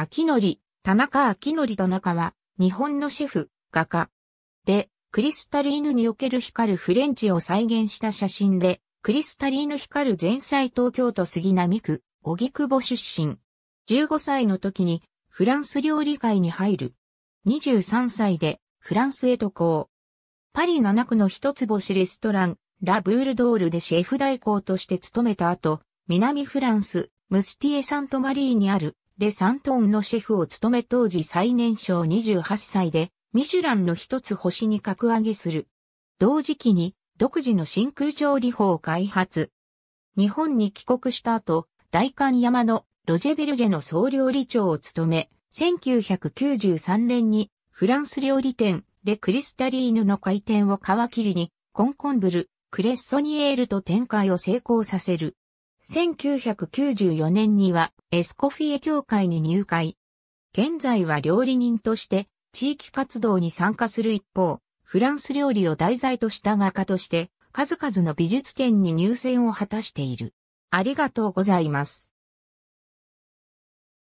秋則、田中秋則と中は、日本のシェフ、画家。で、クリスタリーヌにおける光るフレンチを再現した写真で、クリスタリーヌ光る前菜東京都杉並区、小木久保出身。15歳の時に、フランス料理界に入る。23歳で、フランスへ渡航。パリ7区の一つ星レストラン、ラ・ブールドールでシェフ代行として勤めた後、南フランス、ムスティエ・サントマリーにあるレ・サントーンのシェフを務め当時最年少28歳で、ミシュランの一つ星に格上げする。同時期に、独自の真空調理法を開発。日本に帰国した後、大観山のロジェベルジェの総料理長を務め、1993年にフランス料理店レ・クリスタリーヌの開店を皮切りに、コンコンブル、クレッソニエールと展開を成功させる。1994年にはエスコフィエ協会に入会。現在は料理人として地域活動に参加する一方、フランス料理を題材とした画家として数々の美術展に入選を果たしている。ありがとうございます。